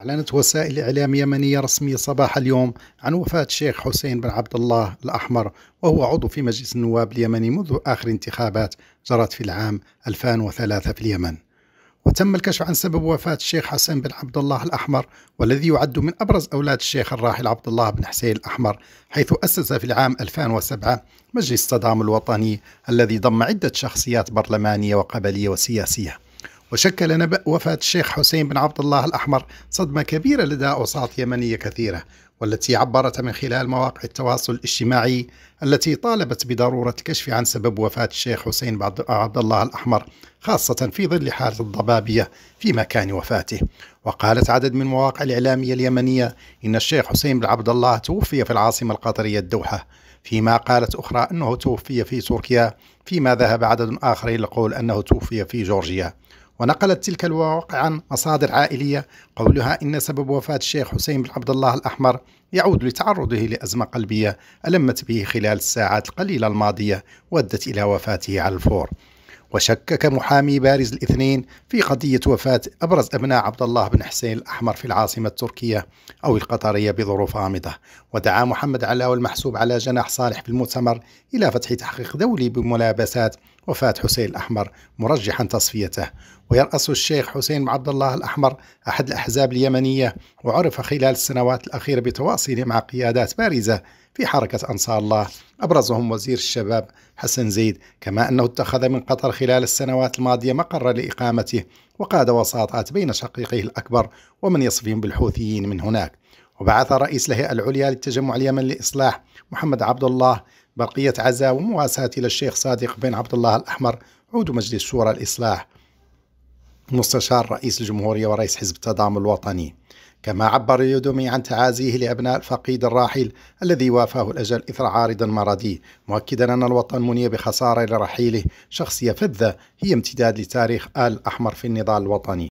أعلنت وسائل إعلام يمنية رسمية صباح اليوم عن وفاة الشيخ حسين بن عبد الله الأحمر وهو عضو في مجلس النواب اليمني منذ آخر انتخابات جرت في العام 2003 في اليمن وتم الكشف عن سبب وفاة الشيخ حسين بن عبد الله الأحمر والذي يعد من أبرز أولاد الشيخ الراحل عبد الله بن حسين الأحمر حيث أسس في العام 2007 مجلس التضامن الوطني الذي ضم عدة شخصيات برلمانية وقبلية وسياسية وشكل نبأ وفاة الشيخ حسين بن عبد الله الأحمر صدمة كبيرة لدى أوساط يمنية كثيرة والتي عبرت من خلال مواقع التواصل الاجتماعي التي طالبت بضرورة الكشف عن سبب وفاة الشيخ حسين عبد الله الأحمر خاصة في ظل حالة الضبابية في مكان وفاته وقالت عدد من مواقع الإعلامية اليمنية إن الشيخ حسين بن عبد الله توفي في العاصمة القطرية الدوحة فيما قالت أخرى أنه توفي في تركيا فيما ذهب عدد آخر إلى القول أنه توفي في جورجيا ونقلت تلك الواقع عن مصادر عائلية قولها إن سبب وفاة الشيخ حسين بن عبد الله الأحمر يعود لتعرضه لأزمة قلبية ألمت به خلال الساعات القليلة الماضية وأدت إلى وفاته على الفور وشكك محامي بارز الاثنين في قضية وفاة أبرز أبناء عبد الله بن حسين الأحمر في العاصمة التركية أو القطرية بظروف غامضة ودعا محمد علاء المحسوب على جناح صالح في المؤتمر إلى فتح تحقيق دولي بملابسات وفاة حسين الأحمر مرجحا تصفيته ويرأس الشيخ حسين عبد الله الأحمر أحد الأحزاب اليمنية وعرف خلال السنوات الأخيرة بتواصله مع قيادات بارزة في حركة أنصار الله أبرزهم وزير الشباب حسن زيد كما أنه اتخذ من قطر خلال السنوات الماضية مقر لإقامته وقاد وساطات بين شقيقيه الأكبر ومن يصفهم بالحوثيين من هناك وبعث رئيس الهيئة العليا للتجمع اليمن لإصلاح محمد عبد الله بقية عزاء ومواساة إلى الشيخ صادق بن عبد الله الأحمر عود مجلس شورى الإصلاح مستشار رئيس الجمهورية ورئيس حزب التضامن الوطني كما عبر يودومي عن تعازيه لأبناء الفقيد الراحل الذي وافاه الأجل إثر عارض مرضي مؤكدا أن الوطن مني بخسارة لرحيله شخصية فذة هي امتداد لتاريخ آل الأحمر في النضال الوطني